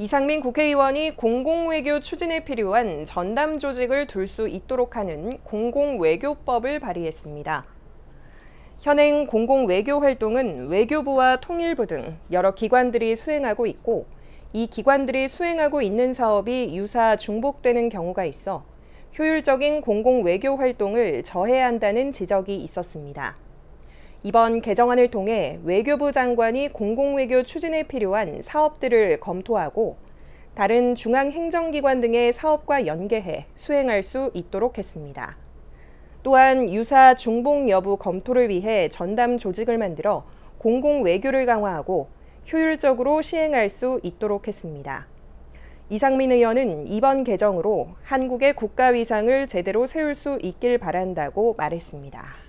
이상민 국회의원이 공공외교 추진에 필요한 전담 조직을 둘 수 있도록 하는 공공외교법을 발의했습니다. 현행 공공외교 활동은 외교부와 통일부 등 여러 기관들이 수행하고 있고 이 기관들이 수행하고 있는 사업이 유사 중복되는 경우가 있어 효율적인 공공외교 활동을 저해한다는 지적이 있었습니다. 이번 개정안을 통해 외교부 장관이 공공외교 추진에 필요한 사업들을 검토하고 다른 중앙행정기관 등의 사업과 연계해 수행할 수 있도록 했습니다. 또한 유사 중복 여부 검토를 위해 전담 조직을 만들어 공공외교를 강화하고 효율적으로 시행할 수 있도록 했습니다. 이상민 의원은 이번 개정으로 한국의 국가위상을 제대로 세울 수 있길 바란다고 말했습니다.